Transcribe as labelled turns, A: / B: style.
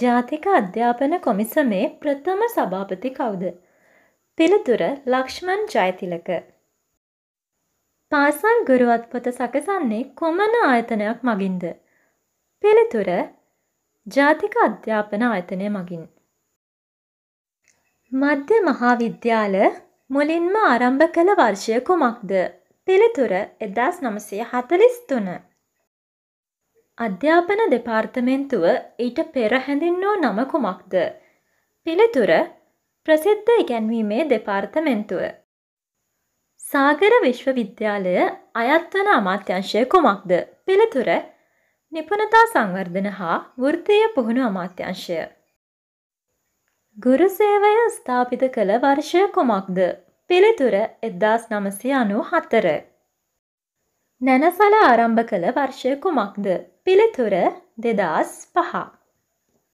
A: ජාතික අධ්‍යාපන කොමිසමේ ප්‍රථම සභාපති කවුද. පිළිතුර ලක්ෂ්මන් ජයතිලක. පාසල් ගුරුවත් පොත සකසන්නේ කොමන ආයතනයක් මගින්ද. පිළිතුර ජාතික අධ්‍යාපන ආයතනය මගින්. මධ්‍ය මහාවිද්‍යාල මුලින්ම ආරම්භ කළ වර්ෂය කුමක්ද. පිළිතුර එදස් නමසය හතලිස්තුන. අධ්‍යාපන දෙපාර්තමෙන්තුව ඊට පෙර හැඳින්වූ නම කුමක්ද. පිළිතුර ප්‍රසිද්ධ ඉගැන්වීමේ දෙපාර්තමෙන්තුව. සාගර විශ්වවිද්‍යාලය අයත්වන අමාත්‍යංශය කුමක්ද. පිළිතුර නිපනතා සංවර්ධන හා වෘත්තය පුහුණු අමාත්‍යංශය. ගුරු සේවය ස්ථාපිත කළ වර්ෂය කුමක්ද. පිළිතුර එද්දාස් නමසය අනු හතර. නැනසල ආරම්භ කළ වර්ෂය කුමක්ද? පිළිතුර දෙදස් පහ.